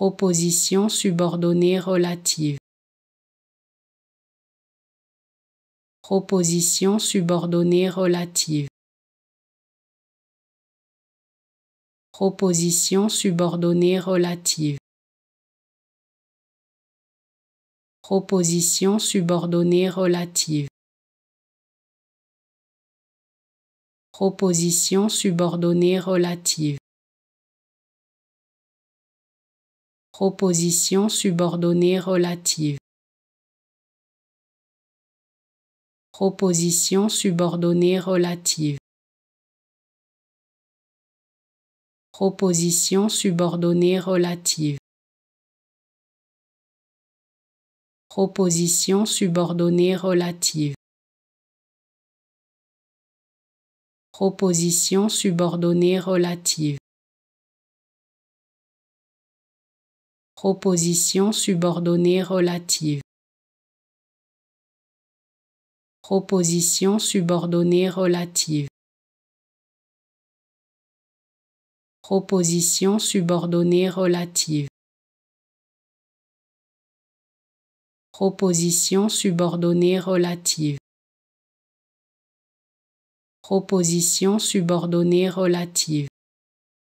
proposition subordonnée relative. Proposition subordonnée relative. Proposition subordonnée relative. Proposition subordonnée relative. Proposition subordonnée relative. Proposition subordonnée relative. Proposition subordonnée relative. Proposition subordonnée relative. Proposition subordonnée relative. Proposition subordonnée relative. Proposition subordonnée relative. Proposition subordonnée relative. Proposition subordonnée relative. Proposition subordonnée relative. Proposition subordonnée relative.